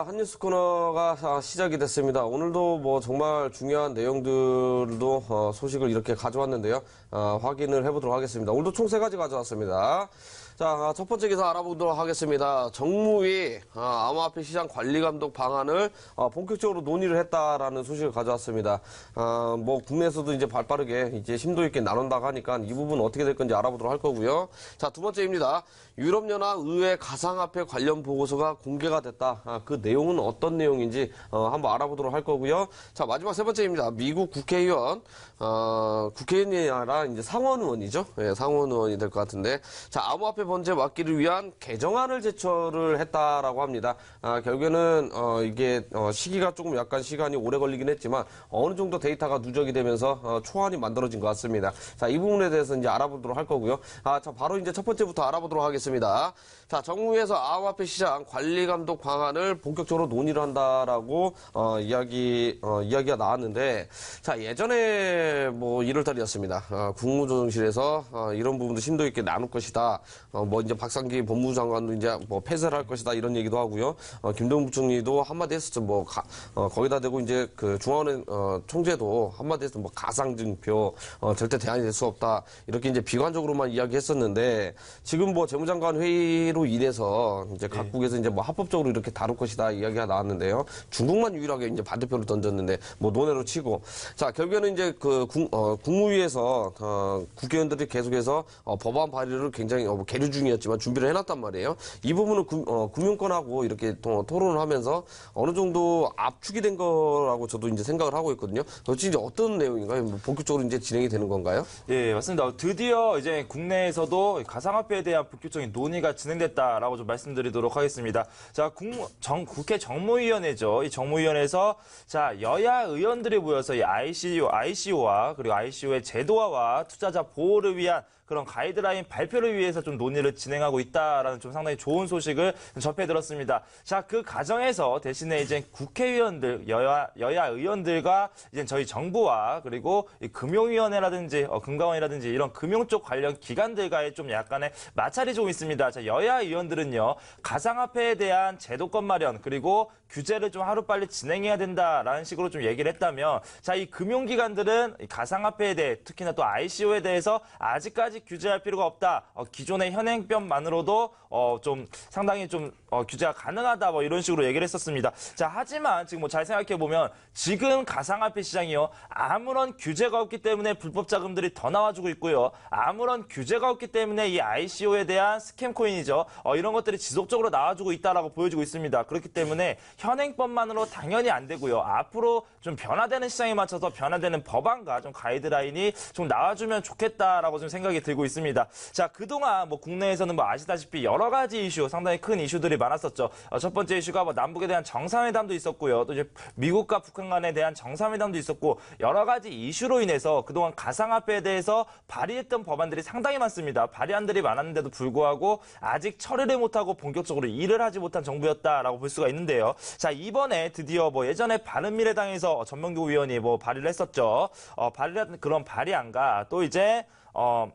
한뉴스 코너가 시작이 됐습니다. 오늘도 뭐 정말 중요한 내용들도 어, 소식을 이렇게 가져왔는데요. 어, 확인을 해보도록 하겠습니다. 오늘도 총 세 가지 가져왔습니다. 자, 첫 번째 기사 알아보도록 하겠습니다. 정무위 아, 암호화폐 시장 관리 감독 방안을 아, 본격적으로 논의를 했다라는 소식을 가져왔습니다. 아, 뭐 국내에서도 이제 발빠르게 이제 심도 있게 나눈다고 하니까 이 부분 어떻게 될 건지 알아보도록 할 거고요. 자, 두 번째입니다. 유럽연합 의회 가상화폐 관련 보고서가 공개가 됐다. 아, 그 내용은 어떤 내용인지 어, 한번 알아보도록 할 거고요. 자, 마지막 세 번째입니다. 미국 국회의원 어, 아, 국회의원이 아니라 이제 상원의원이죠. 예, 상원의원이 될 것 같은데 자, 암호화폐 사법의 번제 막기를 위한 개정안을 제출을 했다라고 합니다. 아, 결국에는 어, 이게 어, 시기가 조금 약간 시간이 오래 걸리긴 했지만 어느 정도 데이터가 누적이 되면서 어, 초안이 만들어진 것 같습니다. 자, 이 부분에 대해서 이제 알아보도록 할 거고요. 아, 자, 바로 이제 첫 번째부터 알아보도록 하겠습니다. 자, 정부에서 아화폐 시장 관리 감독 방안을 본격적으로 논의를 한다라고 어, 이야기 어, 이야기가 나왔는데 자, 예전에 뭐 1월 달이었습니다. 어, 국무조정실에서 어, 이런 부분도 심도 있게 나눌 것이다. 어, 뭐 이제 박상기 법무부 장관도 이제 뭐 폐쇄를 할 것이다 이런 얘기도 하고요. 어, 김동부 총리도 한마디 했었죠. 뭐 가, 어, 거기다 대고 이제 그 중앙은행 어, 총재도 한마디 했어. 뭐 가상증표 어, 절대 대안이 될 수 없다 이렇게 이제 비관적으로만 이야기했었는데 지금 뭐 재무장관 회의로 인해서 이제 예. 각국에서 이제 뭐 합법적으로 이렇게 다룰 것이다 이야기가 나왔는데요. 중국만 유일하게 이제 반대표를 던졌는데 뭐 논외로 치고 자 결국에는 이제 그 국, 어, 국무위에서 어, 국회의원들이 계속해서 어, 법안 발의를 굉장히 어, 뭐 계류 보류 중이었지만 준비를 해놨단 말이에요. 이 부분은 구, 어, 금융권하고 이렇게 토, 론을 하면서 어느 정도 압축이 된 거라고 저도 이제 생각을 하고 있거든요. 도대체 이제 어떤 내용인가요? 뭐 본격적으로 이제 진행이 되는 건가요? 예, 예, 맞습니다. 드디어 이제 국내에서도 가상화폐에 대한 본격적인 논의가 진행됐다라고 좀 말씀드리도록 하겠습니다. 자, 국, 정, 국회 정무위원회죠. 이 정무위원회에서 자 여야 의원들이 모여서 이 ICO, ICO와 그리고 ICO의 제도화와 투자자 보호를 위한 그런 가이드라인 발표를 위해서 좀 논의. 논의를 진행하고 있다라는 좀 상당히 좋은 소식을 접해 들었습니다. 자, 그 과정에서 대신에 이제 국회의원들, 여야, 여야 의원들과 이제 저희 정부와 그리고 금융위원회라든지 어, 금감원이라든지 이런 금융 쪽 관련 기관들과의 좀 약간의 마찰이 좀 있습니다. 자, 여야 의원들은요, 가상화폐에 대한 제도권 마련 그리고 규제를 좀 하루빨리 진행해야 된다라는 식으로 좀 얘기를 했다면 자, 이 금융기관들은 가상화폐에 대해 특히나 또 ICO에 대해서 아직까지 규제할 필요가 없다. 어, 기존의 현 현행법만으로도 어, 좀 상당히 좀 어, 규제가 가능하다 뭐 이런 식으로 얘기를 했었습니다. 자 하지만 지금 뭐잘 생각해 보면 지금 가상화폐 시장이요 아무런 규제가 없기 때문에 불법 자금들이 더 나와주고 있고요 아무런 규제가 없기 때문에 이 ICO에 대한 스캠 코인이죠 어, 이런 것들이 지속적으로 나와주고 있다라고 보여지고 있습니다. 그렇기 때문에 현행법만으로 당연히 안 되고요 앞으로 좀 변화되는 시장에 맞춰서 변화되는 법안과 좀 가이드라인이 좀 나와주면 좋겠다라고 좀 생각이 들고 있습니다. 자 그동안 뭐 국. 국내에서는 뭐 아시다시피 여러 가지 이슈, 상당히 큰 이슈들이 많았었죠. 어, 첫 번째 이슈가 뭐 남북에 대한 정상회담도 있었고요. 또 이제 미국과 북한 간에 대한 정상회담도 있었고 여러 가지 이슈로 인해서 그동안 가상화폐에 대해서 발의했던 법안들이 상당히 많습니다. 발의안들이 많았는데도 불구하고 아직 처리를 못하고 본격적으로 일을 하지 못한 정부였다라고 볼 수가 있는데요. 자 이번에 드디어 뭐 예전에 바른미래당에서 전명교 의원이 뭐 발의를 했었죠. 어, 발의 그런 발의안과 또 이제 어.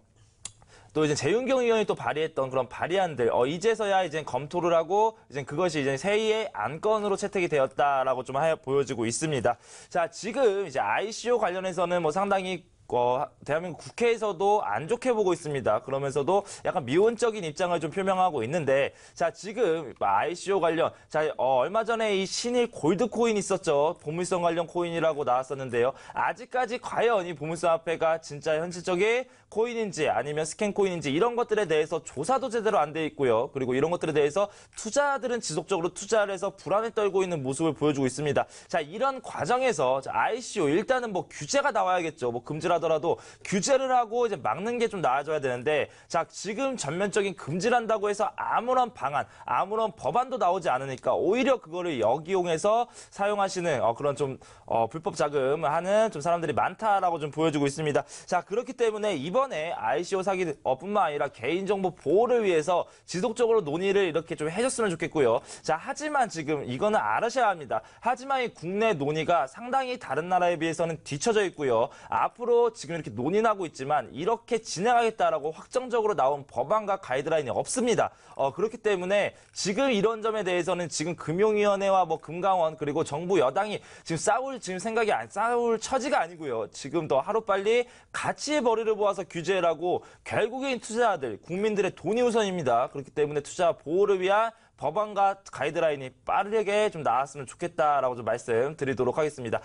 또 이제 재윤경 의원이 또 발의했던 그런 발의안들 어, 이제서야 이제 검토를 하고 이제 그것이 이제 세의의 안건으로 채택이 되었다라고 좀 하여 보여지고 있습니다. 자 지금 이제 ICO 관련해서는 뭐 상당히 어, 대한민국 국회에서도 안 좋게 보고 있습니다. 그러면서도 약간 미온적인 입장을 좀 표명하고 있는데 자 지금 ICO 뭐 관련 자 어, 얼마 전에 이 신일 골드코인 있었죠. 보물성 관련 코인이라고 나왔었는데요. 아직까지 과연 이 보물성 화폐가 진짜 현실적인 코인인지 아니면 스캔 코인인지 이런 것들에 대해서 조사도 제대로 안 돼 있고요. 그리고 이런 것들에 대해서 투자들은 지속적으로 투자를 해서 불안에 떨고 있는 모습을 보여주고 있습니다. 자 이런 과정에서 자, ICO 일단은 뭐 규제가 나와야겠죠. 뭐 금지라 하더라도 규제를 하고 이제 막는 게 좀 나아져야 되는데 자 지금 전면적인 금지를 한다고 해서 아무런 방안, 아무런 법안도 나오지 않으니까 오히려 그거를 역이용해서 사용하시는 어, 그런 좀 어, 불법 자금 하는 좀 사람들이 많다라고 좀 보여주고 있습니다. 자 그렇기 때문에 이번에 ICO 사기뿐만 어, 아니라 개인정보 보호를 위해서 지속적으로 논의를 이렇게 좀 해줬으면 좋겠고요. 자 하지만 지금 이거는 알아셔야 합니다. 하지만 이 국내 논의가 상당히 다른 나라에 비해서는 뒤처져 있고요. 앞으로 지금 이렇게 논의하고 있지만 이렇게 진행하겠다라고 확정적으로 나온 법안과 가이드라인이 없습니다. 어, 그렇기 때문에 지금 이런 점에 대해서는 지금 금융위원회와 뭐 금강원 그리고 정부 여당이 지금 싸울 지금 생각이 안 싸울 처지가 아니고요. 지금 더 하루빨리 가치의 벌이를 모아서 규제라고 결국엔 투자자들 국민들의 돈이 우선입니다. 그렇기 때문에 투자 보호를 위한 법안과 가이드라인이 빠르게 좀 나왔으면 좋겠다라고 좀 말씀드리도록 하겠습니다.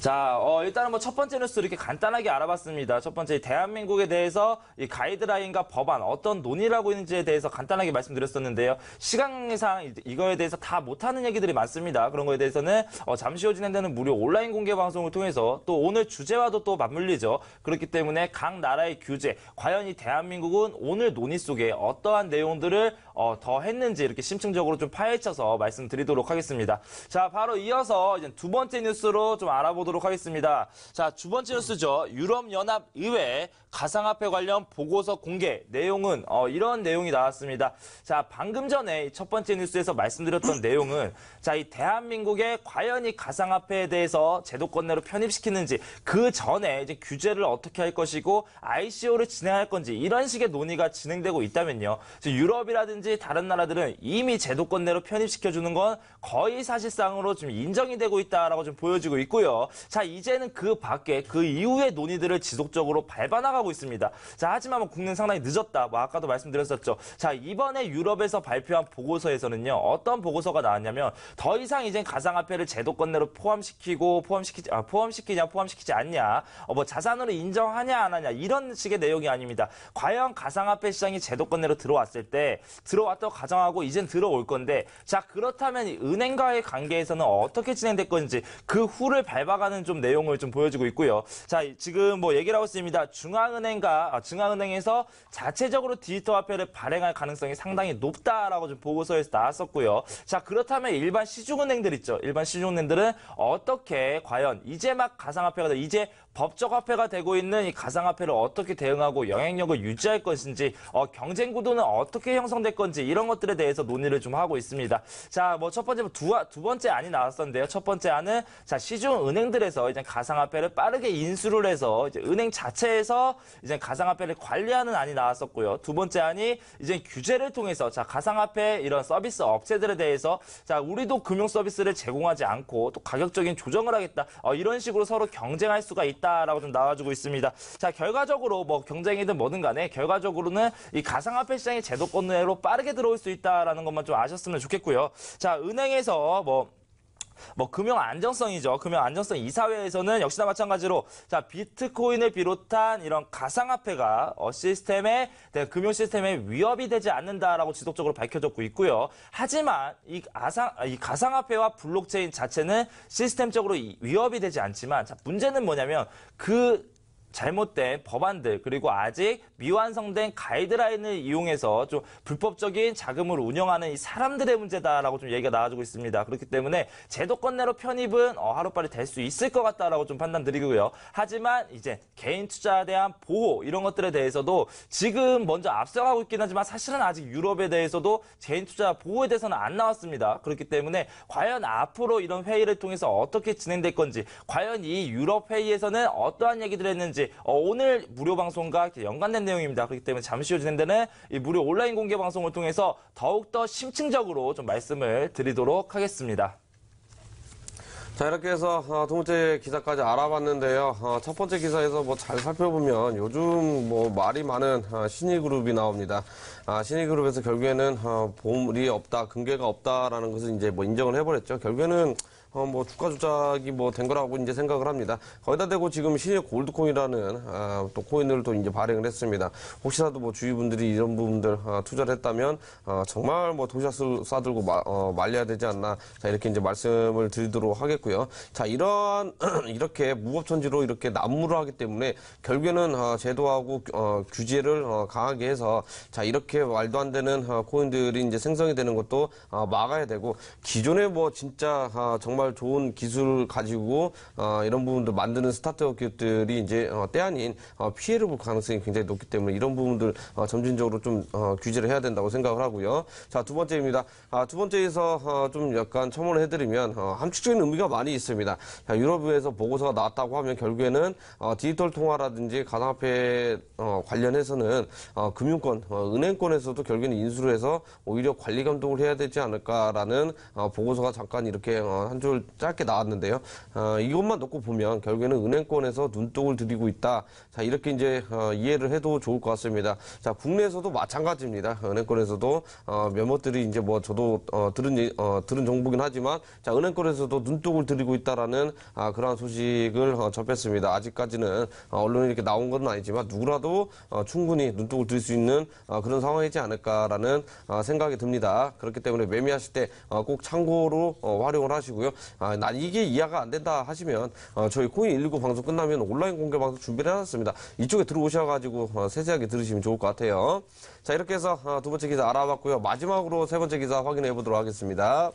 자, 어, 일단은 뭐 첫 번째 뉴스 이렇게 간단하게 알아봤습니다. 첫 번째 대한민국에 대해서 이 가이드라인과 법안 어떤 논의를 하고 있는지에 대해서 간단하게 말씀드렸었는데요. 시간상 이거에 대해서 다 못하는 얘기들이 많습니다. 그런 거에 대해서는 어, 잠시 후 진행되는 무료 온라인 공개 방송을 통해서 또 오늘 주제와도 또 맞물리죠. 그렇기 때문에 각 나라의 규제, 과연 이 대한민국은 오늘 논의 속에 어떠한 내용들을 어, 더 했는지 이렇게 심층적으로 좀 파헤쳐서 말씀드리도록 하겠습니다. 자, 바로 이어서 이제 두 번째 뉴스로 좀 알아보도록 보도록 하겠습니다. 자, 두 번째 뉴스죠. 유럽연합의회 가상화폐 관련 보고서 공개 내용은 어, 이런 내용이 나왔습니다. 자, 방금 전에 첫 번째 뉴스에서 말씀드렸던 내용은 자, 이대한민국의 과연 이 가상화폐에 대해서 제도권 내로 편입시키는지 그 전에 이제 규제를 어떻게 할 것이고 ICO를 진행할 건지 이런 식의 논의가 진행되고 있다면요. 유럽이라든지 다른 나라들은 이미 제도권 내로 편입시켜주는 건 거의 사실상으로 좀 인정이 되고 있다라고 좀 보여지고 있고요. 자, 이제는 그 밖에 그 이후의 논의들을 지속적으로 밟아나가고 있습니다. 자, 하지만 뭐 국는 상당히 늦었다. 뭐 아까도 말씀드렸었죠. 자, 이번에 유럽에서 발표한 보고서에서는요. 어떤 보고서가 나왔냐면 더 이상 이제 가상화폐를 제도권 내로 포함시키고 포함시키지 아, 포함시키냐 포함시키지 않냐. 어, 뭐 자산으로 인정하냐 안 하냐. 이런 식의 내용이 아닙니다. 과연 가상화폐 시장이 제도권 내로 들어왔을 때 들어왔다고 가정하고 이젠 들어올 건데 자, 그렇다면 은행과의 관계에서는 어떻게 진행될 건지 그 후를 밟아가는 하는 좀 내용을 좀 보여주고 있고요. 자, 지금 뭐 얘기를 하고 있습니다. 중앙은행과 아, 중앙은행에서 자체적으로 디지털 화폐를 발행할 가능성이 상당히 높다라고 좀 보고서에서 나왔었고요. 자, 그렇다면 일반 시중은행들 있죠. 일반 시중은행들은 어떻게 과연 이제 막 가상화폐가 이제 법적 화폐가 되고 있는 이 가상화폐를 어떻게 대응하고 영향력을 유지할 것인지 어, 경쟁 구도는 어떻게 형성될 건지 이런 것들에 대해서 논의를 좀 하고 있습니다. 자, 뭐 첫 번째 두, 두 번째 안이 나왔었는데요. 첫 번째 안은 자 시중 은행들에서 이제 가상화폐를 빠르게 인수를 해서 이제 은행 자체에서 이제 가상화폐를 관리하는 안이 나왔었고요. 두 번째 안이 이제 규제를 통해서 자 가상화폐 이런 서비스 업체들에 대해서 자 우리도 금융 서비스를 제공하지 않고 또 가격적인 조정을 하겠다 어, 이런 식으로 서로 경쟁할 수가 있다. 있다라고 좀 나와주고 있습니다. 자 결과적으로 뭐 경쟁이든 뭐든 간에 결과적으로는 이 가상화폐 시장의 제도권 내로 빠르게 들어올 수 있다라는 것만 좀 아셨으면 좋겠고요. 자 은행에서 뭐뭐 금융 안정성이죠. 금융 안정성 이사회에서는 역시나 마찬가지로 자 비트코인을 비롯한 이런 가상화폐가 어, 시스템에 네, 금융 시스템에 위협이 되지 않는다라고 지속적으로 밝혀졌고 있고요. 하지만 이, 아상, 아, 이 가상화폐와 블록체인 자체는 시스템적으로 위협이 되지 않지만 자 문제는 뭐냐면 그 잘못된 법안들 그리고 아직 미완성된 가이드라인을 이용해서 좀 불법적인 자금을 운영하는 이 사람들의 문제다라고 좀 얘기가 나와주고 있습니다. 그렇기 때문에 제도권 내로 편입은 어, 하루빨리 될 수 있을 것 같다라고 좀 판단드리고요. 하지만 이제 개인 투자에 대한 보호 이런 것들에 대해서도 지금 먼저 앞서가고 있긴 하지만 사실은 아직 유럽에 대해서도 개인 투자 보호에 대해서는 안 나왔습니다. 그렇기 때문에 과연 앞으로 이런 회의를 통해서 어떻게 진행될 건지 과연 이 유럽 회의에서는 어떠한 얘기들을 했는지 이제 어, 오늘 무료 방송과 연관된 내용입니다. 그렇기 때문에 잠시 후 진행되는 이 무료 온라인 공개 방송을 통해서 더욱더 심층적으로 좀 말씀을 드리도록 하겠습니다. 자 이렇게 해서 어, 두 번째 기사까지 알아봤는데요. 어, 첫 번째 기사에서 뭐 잘 살펴보면 요즘 뭐 말이 많은 어, 신이그룹이 나옵니다. 아, 신이그룹에서 결국에는 보물이 없다, 금괴가 없다라는 것을 이제 뭐 인정을 해버렸죠. 결국에는 어, 뭐 주가 조작이 뭐 된 거라고 이제 생각을 합니다. 거기다 대고 지금 신의 골드코인이라는 아, 또 코인을 또 이제 발행을 했습니다. 혹시라도 뭐 주위 분들이 이런 부분들 아, 투자를 했다면 아, 정말 뭐 도시락을 싸들고 마, 어, 말려야 되지 않나 자 이렇게 이제 말씀을 드리도록 하겠고요. 자 이러한 이렇게 무법천지로 이렇게 난무를 하기 때문에 결국에는 어, 제도하고 어, 규제를 어, 강하게 해서 자 이렇게 말도 안 되는 어, 코인들이 이제 생성이 되는 것도 어, 막아야 되고 기존에 뭐 진짜 아, 정말 정말 좋은 기술을 가지고 어, 이런 부분들 만드는 스타트업 기업들이 이제 어, 때 아닌 어, 피해를 볼 가능성이 굉장히 높기 때문에 이런 부분들 어, 점진적으로 좀 어, 규제를 해야 된다고 생각을 하고요. 자 두 번째입니다. 아, 두 번째에서 어, 좀 약간 첨언을 해드리면 어, 함축적인 의미가 많이 있습니다. 자, 유럽에서 보고서가 나왔다고 하면 결국에는 어, 디지털 통화라든지 가상화폐 어, 관련해서는 어, 금융권, 어, 은행권에서도 결국에는 인수를 해서 오히려 관리 감독을 해야 되지 않을까라는 어, 보고서가 잠깐 이렇게 어, 한줄 기 짧게 나왔는데요. 어, 이것만 놓고 보면 결국에는 은행권에서 눈독을 들이고 있다. 자 이렇게 이제 어, 이해를 해도 좋을 것 같습니다. 자 국내에서도 마찬가지입니다. 은행권에서도 어, 몇몇들이 이제 뭐 저도 어, 들은 어, 들은 정보긴 하지만 자 은행권에서도 눈독을 들이고 있다라는 아, 그러한 소식을 어, 접했습니다. 아직까지는 어, 언론에 이렇게 나온 건 아니지만 누구라도 어, 충분히 눈독을 들일수 있는 어, 그런 상황이지 않을까라는 어, 생각이 듭니다. 그렇기 때문에 매매하실 때꼭 어, 참고로 어, 활용을 하시고요. 아, 난 이게 이해가 안 된다 하시면 어, 저희 코인 119 방송 끝나면 온라인 공개 방송 준비를 해놨습니다. 이쪽에 들어오셔가지고 어, 세세하게 들으시면 좋을 것 같아요. 자 이렇게 해서 어, 두 번째 기사 알아봤고요. 마지막으로 세 번째 기사 확인해 보도록 하겠습니다.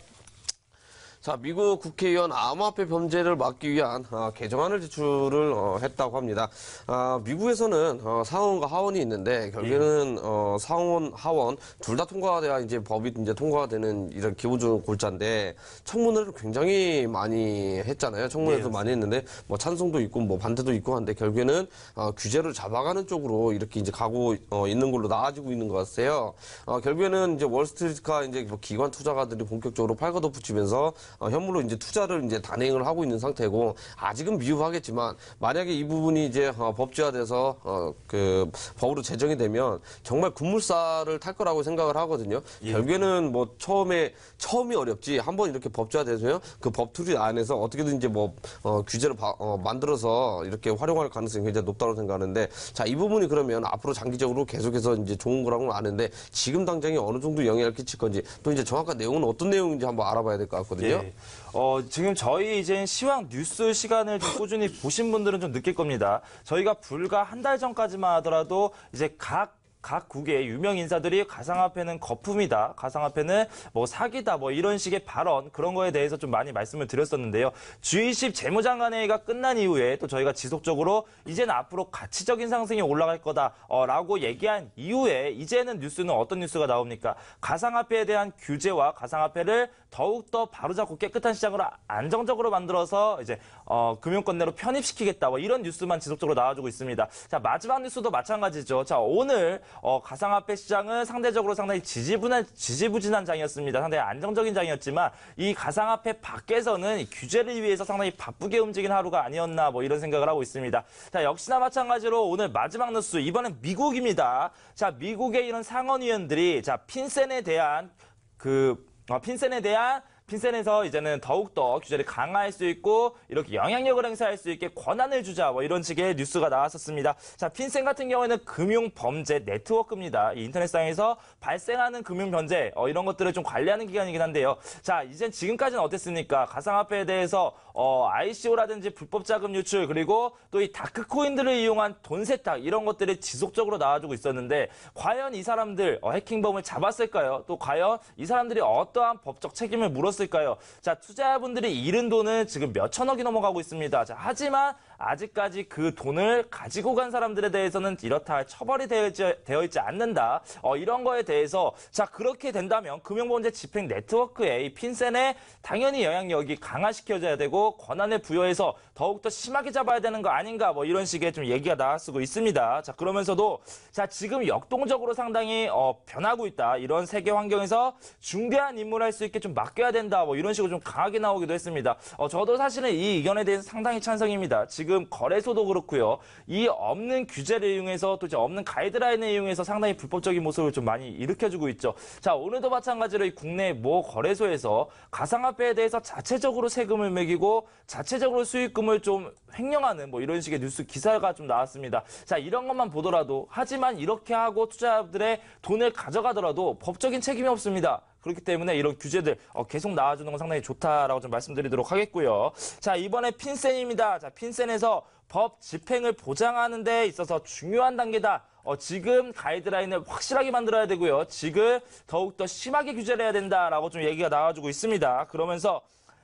자, 미국 국회의원 암호화폐 범죄를 막기 위한 어, 개정안을 제출을 어, 했다고 합니다. 아, 미국에서는 어, 상원과 하원이 있는데 결국에는 예. 어, 상원, 하원 둘 다 통과돼야 이제 법이 이제 통과되는 이런 기본적인 골자인데 청문회를 굉장히 많이 했잖아요. 청문회도 네, 많이 했는데 뭐 찬성도 있고 뭐 반대도 있고 한데 결국에는 어, 규제를 잡아가는 쪽으로 이렇게 이제 가고 어, 있는 걸로 나아지고 있는 것 같아요. 어, 결국에는 이제 월스트리트가 이제 뭐 기관 투자가들이 본격적으로 팔가도 붙이면서 어, 현물로 이제 투자를 이제 단행을 하고 있는 상태고 아직은 미흡하겠지만 만약에 이 부분이 이제 어, 법제화돼서 어, 그 법으로 제정이 되면 정말 군물살을 탈 거라고 생각을 하거든요. 예. 결국에는 뭐 처음에 처음이 어렵지 한번 이렇게 법제화돼서요 그 법투리 안에서 어떻게든 이제 뭐 어, 규제를 바, 어, 만들어서 이렇게 활용할 가능성이 굉장히 높다고 생각하는데 자 이 부분이 그러면 앞으로 장기적으로 계속해서 이제 좋은 거라고는 아는데 지금 당장에 어느 정도 영향을 끼칠 건지 또 이제 정확한 내용은 어떤 내용인지 한번 알아봐야 될 것 같거든요. 예. 어, 지금 저희 이제 시황 뉴스 시간을 좀 꾸준히 보신 분들은 좀 느낄 겁니다. 저희가 불과 한 달 전까지만 하더라도 이제 각 각 국의 유명 인사들이 가상화폐는 거품이다, 가상화폐는 뭐 사기다, 뭐 이런 식의 발언 그런 거에 대해서 좀 많이 말씀을 드렸었는데요. G20 재무장관회의가 끝난 이후에 또 저희가 지속적으로 이제는 앞으로 가치적인 상승이 올라갈 거다라고 어, 얘기한 이후에 이제는 뉴스는 어떤 뉴스가 나옵니까? 가상화폐에 대한 규제와 가상화폐를 더욱더 바로잡고 깨끗한 시장으로 안정적으로 만들어서 이제 어, 금융권 내로 편입시키겠다 뭐 이런 뉴스만 지속적으로 나와주고 있습니다. 자 마지막 뉴스도 마찬가지죠. 자 오늘 어, 가상화폐 시장은 상대적으로 상당히 지지분한 지지부진한 장이었습니다. 상당히 안정적인 장이었지만 이 가상화폐 밖에서는 규제를 위해서 상당히 바쁘게 움직인 하루가 아니었나 뭐 이런 생각을 하고 있습니다. 자 역시나 마찬가지로 오늘 마지막 뉴스 이번엔 미국입니다. 자 미국의 이런 상원의원들이 자 핀센에 대한 그 어, 핀센에 대한 핀셋에서 이제는 더욱더 규제를 강화할 수 있고 이렇게 영향력을 행사할 수 있게 권한을 주자 뭐 이런 식의 뉴스가 나왔었습니다. 자, 핀셋 같은 경우에는 금융 범죄 네트워크입니다. 이 인터넷상에서 발생하는 금융 변제 어, 이런 것들을 좀 관리하는 기관이긴 한데요. 자, 이젠 지금까지는 어땠습니까? 가상화폐에 대해서 어, ICO라든지 불법 자금 유출 그리고 또 이 다크 코인들을 이용한 돈 세탁 이런 것들이 지속적으로 나와주고 있었는데 과연 이 사람들 어, 해킹범을 잡았을까요? 또 과연 이 사람들이 어떠한 법적 책임을 물었 을까요 있었을까요 자, 투자분들이 잃은 돈은 지금 몇 천억이 넘어가고 있습니다. 자, 하지만 아직까지 그 돈을 가지고 간 사람들에 대해서는 이렇다 할 처벌이 되어 있지, 되어 있지 않는다. 어, 이런 거에 대해서 자 그렇게 된다면 금융범죄 집행 네트워크의 핀센에 당연히 영향력이 강화시켜져야 되고 권한을 부여해서 더욱더 심하게 잡아야 되는 거 아닌가 뭐 이런 식의 좀 얘기가 나왔고 있습니다. 자 그러면서도 자 지금 역동적으로 상당히 어, 변하고 있다 이런 세계 환경에서 중대한 임무를 할 수 있게 좀 맡겨야 된다 뭐 이런 식으로 좀 강하게 나오기도 했습니다. 어, 저도 사실은 이 의견에 대해서 상당히 찬성입니다. 지금 지금 거래소도 그렇고요. 이 없는 규제를 이용해서 또이 없는 가이드라인을 이용해서 상당히 불법적인 모습을 좀 많이 일으켜주고 있죠. 자 오늘도 마찬가지로 이 국내 모 거래소에서 가상화폐에 대해서 자체적으로 세금을 매기고 자체적으로 수익금을 좀 횡령하는 뭐 이런 식의 뉴스 기사가 좀 나왔습니다. 자 이런 것만 보더라도 하지만 이렇게 하고 투자자들의 돈을 가져가더라도 법적인 책임이 없습니다. 그렇기 때문에 이런 규제들 어, 계속 나와주는 건 상당히 좋다라고 좀 말씀드리도록 하겠고요. 자 이번에 핀센입니다. 자 핀센에서 법 집행을 보장하는 데 있어서 중요한 단계다. 어, 지금 가이드라인을 확실하게 만들어야 되고요. 지금 더욱더 심하게 규제를 해야 된다라고 좀 얘기가 나와주고 있습니다. 그러면서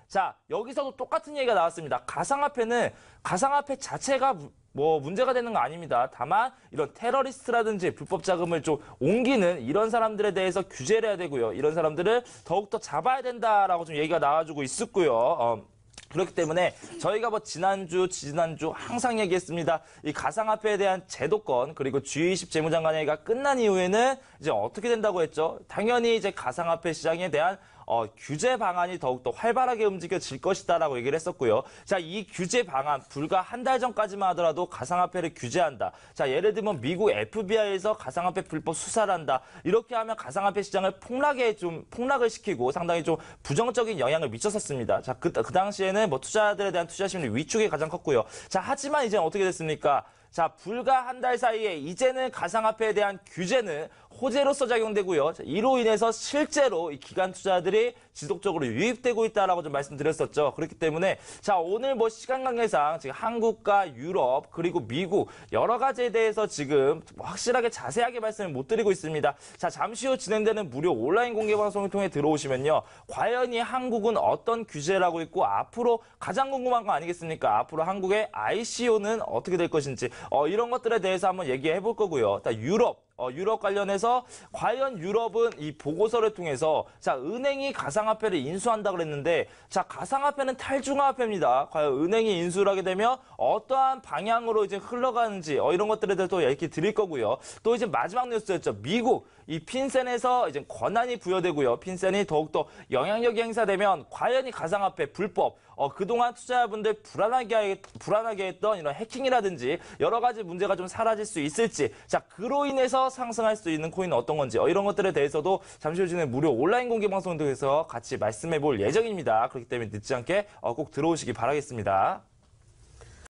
자 여기서도 똑같은 얘기가 나왔습니다. 가상화폐는 가상화폐 자체가 뭐 문제가 되는 거 아닙니다. 다만 이런 테러리스트라든지 불법 자금을 좀 옮기는 이런 사람들에 대해서 규제를 해야 되고요. 이런 사람들을 더욱더 잡아야 된다라고 좀 얘기가 나와주고 있었고요. 어. 그렇기 때문에 저희가 뭐 지난주 지난주 항상 얘기했습니다. 이 가상화폐에 대한 제도권 그리고 G20 재무장관회의가 끝난 이후에는 이제 어떻게 된다고 했죠? 당연히 이제 가상화폐 시장에 대한 어, 규제 방안이 더욱더 활발하게 움직여질 것이다라고 얘기를 했었고요. 자, 이 규제 방안 불과 한 달 전까지만 하더라도 가상화폐를 규제한다. 자, 예를 들면 미국 FBI에서 가상화폐 불법 수사를 한다. 이렇게 하면 가상화폐 시장을 폭락에 좀 폭락을 시키고 상당히 좀 부정적인 영향을 미쳤었습니다. 자, 그, 그 당시에는 뭐 투자들에 자 대한 투자 심리 위축이 가장 컸고요. 자, 하지만 이제 어떻게 됐습니까? 자, 불과 한 달 사이에 이제는 가상화폐에 대한 규제는 호재로서 작용되고요. 이로 인해서 실제로 이 기관 투자들이 지속적으로 유입되고 있다라고 좀 말씀드렸었죠. 그렇기 때문에 자 오늘 뭐 시간 관계상 지금 한국과 유럽 그리고 미국 여러 가지에 대해서 지금 뭐 확실하게 자세하게 말씀을 못 드리고 있습니다. 자 잠시 후 진행되는 무료 온라인 공개 방송을 통해 들어오시면요. 과연 이 한국은 어떤 규제를 하고 있고 앞으로 가장 궁금한 거 아니겠습니까? 앞으로 한국의 ICO는 어떻게 될 것인지 어, 이런 것들에 대해서 한번 얘기해 볼 거고요. 유럽 어, 유럽 관련해서 과연 유럽은 이 보고서를 통해서 자 은행이 가상화폐를 인수한다 그랬는데 자 가상화폐는 탈중화화폐입니다. 과연 은행이 인수를 하게 되면 어떠한 방향으로 이제 흘러가는지 어, 이런 것들에 대해서 또 얘기 드릴 거고요. 또 이제 마지막 뉴스였죠. 미국 이 핀센에서 이제 권한이 부여되고요. 핀센이 더욱더 영향력이 행사되면 과연 이 가상화폐 불법 어, 그동안 투자자분들 불안하게, 불안하게 했던 이런 해킹이라든지 여러 가지 문제가 좀 사라질 수 있을지 자 그로 인해서 상승할 수 있는 코인은 어떤 건지 어, 이런 것들에 대해서도 잠시 후에 무료 온라인 공개 방송등에서 같이 말씀해 볼 예정입니다. 그렇기 때문에 늦지 않게 어, 꼭 들어오시기 바라겠습니다.